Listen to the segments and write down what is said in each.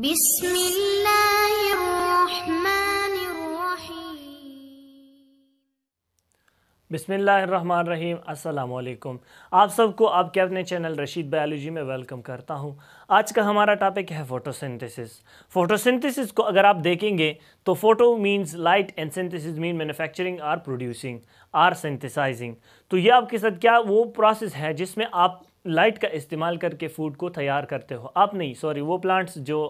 بسم الله الرحمن الرحيم بسم الله अस्सलाम वालेकुम आप सबको आपके अपने चैनल रशीद बायोलॉजी में वेलकम करता हूं आज का हमारा टॉपिक है फोटोसिंथेसिस फोटोसिंथेसिस को अगर आप देखेंगे तो photo means light and synthesis mean manufacturing or producing or synthesising तो ये आपके साथ क्या वो प्रोसेस है जिसमें आप लाइट का इस्तेमाल करके फूड को तैयार करते हो आप नहीं सॉरी वो प्लांट्स जो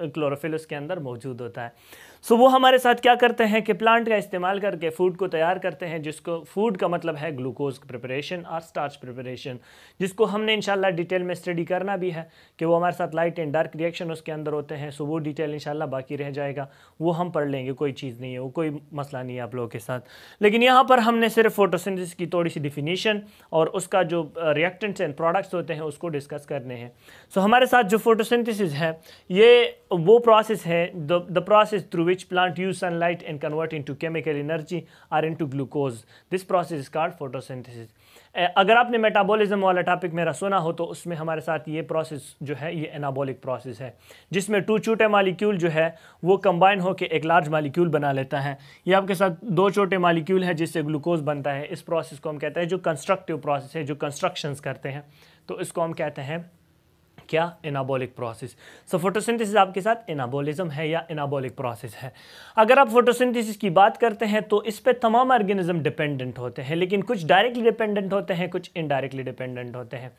क्लोरोफिल उसके अंदर मौजूद होता है सो वो हमारे साथ क्या करते हैं कि प्लांट का इस्तेमाल करके फूड को तैयार करते हैं जिसको फूड का मतलब है ग्लूकोज प्रिपरेशन और स्टार्च प्रिपरेशन जिसको हमने इनशाला डिटेल में स्टडी करना भी है कि वो हमारे साथ लाइट एंड डार्क रिएक्शन उसके अंदर होते हैं सो वो डिटेल इनशाला बाकी रह जाएगा वो हम पढ़ लेंगे कोई चीज़ नहीं है वो कोई मसला नहीं है आप लोगों के साथ लेकिन यहाँ पर हमने सिर्फ फोटोसिंथिस की थोड़ी सी डिफिनीशन और उसका जो रिएक्टेंट्स एंड प्रोडक्ट्स होते हैं उसको डिस्कस करने हैं सो हमारे साथ जो फोटोसिंथिस है ये वो प्रोसेस है the process through which plant use sunlight and convert into chemical energy or into glucose. This process is called photosynthesis. Eh, अगर आपने मेटाबॉलिज्म वाला टॉपिक मेरा सुना हो तो उसमें हमारे साथ ये प्रोसेस जो है ये एनाबॉलिक प्रोसेस है जिसमें टू छोटे मालिक्यूल जो है वो कंबाइन होकर एक लार्ज मालिक्यूल बना लेता है ये आपके साथ दो छोटे मालिक्यूल है जिससे ग्लूकोज बनता है इस प्रोसेस को हम कहते हैं जो कंस्ट्रक्टिव प्रोसेस है जो कंस्ट्रक्शंस करते हैं तो इसको हम कहते हैं क्या एनाबोलिक प्रोसेस सो फोटोसिंथेसिस आपके साथ एनाबोलिज्म है या एनाबोलिक प्रोसेस है अगर आप फोटोसिंथेसिस की बात करते हैं तो इस पर तमाम ऑर्गेनिज्म डिपेंडेंट होते हैं लेकिन कुछ डायरेक्टली डिपेंडेंट होते हैं कुछ इनडायरेक्टली डिपेंडेंट होते हैं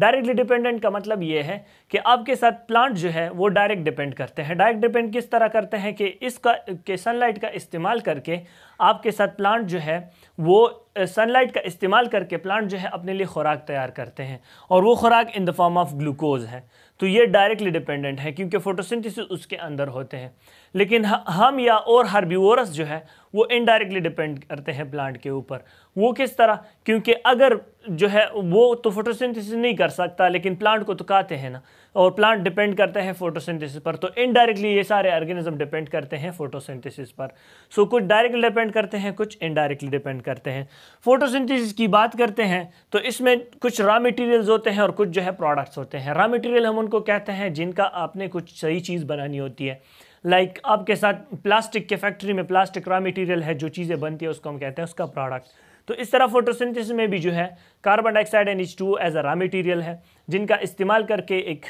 डायरेक्टली डिपेंडेंट का मतलब ये है कि आपके साथ प्लांट जो है वो डायरेक्ट डिपेंड करते हैं डायरेक्ट डिपेंड किस तरह करते हैं कि इसका के सनलाइट का इस्तेमाल करके आपके साथ प्लांट जो है वो सनलाइट का इस्तेमाल करके प्लांट जो है अपने लिए खुराक तैयार करते हैं और वो खुराक in the form of glucose है तो ये डायरेक्टली डिपेंडेंट है क्योंकि फोटोसिंथिस उसके अंदर होते हैं लेकिन हम या और हर्बीवोरस जो है वो इनडायरेक्टली डिपेंड करते हैं प्लांट के ऊपर वो किस तरह क्योंकि अगर जो है वो तो फोटोसिंथेसिस नहीं कर सकता लेकिन प्लांट को तो कहते हैं ना और प्लांट डिपेंड करते हैं फोटोसिंथेसिस पर तो इनडायरेक्टली ये सारे ऑर्गेनिज्म डिपेंड करते हैं फोटोसिंथेसिस पर सो so, कुछ डायरेक्टली डिपेंड करते हैं कुछ इनडायरेक्टली डिपेंड करते हैं फोटोसिंथेसिस की बात करते हैं तो इसमें कुछ रॉ मटेरियल्स होते हैं और कुछ जो है प्रोडक्ट्स होते हैं रॉ मटीरियल हम उनको कहते हैं जिनका आपने कुछ सही चीज़ बनानी होती है लाइक like आपके साथ प्लास्टिक के फैक्ट्री में प्लास्टिक रॉ मटेरियल है जो चीज़ें बनती है उसको हम कहते हैं उसका प्रोडक्ट तो इस तरह फोटोसिंथेसिस में भी जो है carbon dioxide N H two as a raw material है जिनका इस्तेमाल करके एक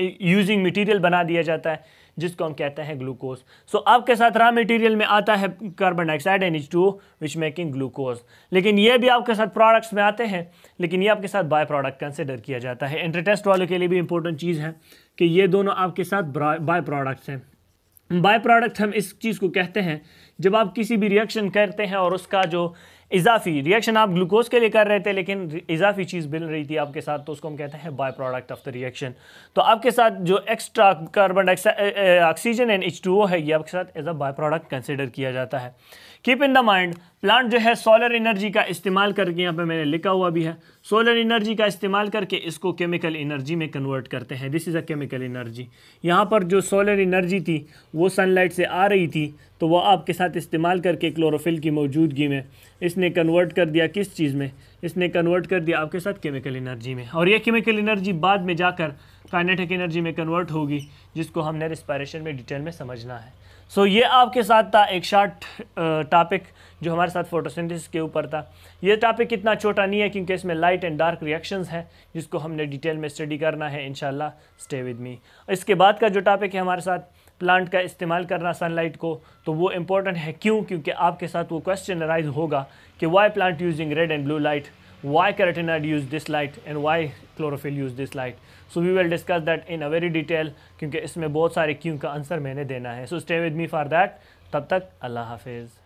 यूजिंग मटेरियल बना दिया जाता है जिसको हम कहते हैं ग्लूकोज सो so, आपके साथ रॉ मटेरियल में आता है carbon dioxide N H two which making glucose लेकिन ये भी आपके साथ प्रोडक्ट्स में आते हैं लेकिन ये आपके साथ बाय प्रोडक्ट कंसिडर किया जाता है एंट्री टेस्ट वालों के लिए भी इंपॉर्टेंट चीज़ है कि ये दोनों आपके साथ बाय प्रोडक्ट्स हैं बाय प्रोडक्ट हम इस चीज़ को कहते हैं जब आप किसी भी रिएक्शन करते हैं और उसका जो इजाफी रिएक्शन आप ग्लूकोज के लिए कर रहे थे लेकिन इजाफी चीज़ मिल रही थी आपके साथ तो उसको हम कहते हैं by product of the reaction तो आपके साथ जो extra carbon dioxide oxygen and H two O है ये आपके साथ as a by product consider किया जाता है keep in the mind plant जो है सोलर एनर्जी का इस्तेमाल करके यहाँ पे मैंने लिखा हुआ भी है सोलर एनर्जी का इस्तेमाल करके इसको केमिकल एनर्जी में कन्वर्ट करते हैं this is a chemical energy यहाँ पर जो सोलर एनर्जी थी वो सनलाइट से आ रही थी तो वह आपके साथ साथ इस्तेमाल करके क्लोरोफिल की मौजूदगी में इसने कन्वर्ट कर दिया किस चीज़ में इसने कन्वर्ट कर दिया आपके साथ केमिकल एनर्जी में और ये केमिकल एनर्जी बाद में जाकर काइनेटिक एनर्जी में कन्वर्ट होगी जिसको हमने रिस्पायरेशन में डिटेल में समझना है सो so, ये आपके साथ था एक शार्ट टॉपिक जो हमारे साथ फोटोसिंथेसिस के ऊपर था ये टॉपिक इतना छोटा नहीं है क्योंकि इसमें लाइट एंड डार्क रिएक्शंस हैं जिसको हमने डिटेल में स्टडी करना है इन स्टे विद मी इसके बाद का जो टॉपिक है हमारे साथ प्लांट का इस्तेमाल करना सनलाइट को तो वो इम्पोर्टेंट है क्यों क्योंकि आपके साथ वो क्वेश्चन राइज होगा कि why plant using red and blue light why carotenoid use this light and why chlorophyll use this light. So we will discuss that in a very detail क्योंकि इसमें बहुत सारे क्यों का आंसर मैंने देना है So stay with me for that. तब तक Allah hafiz.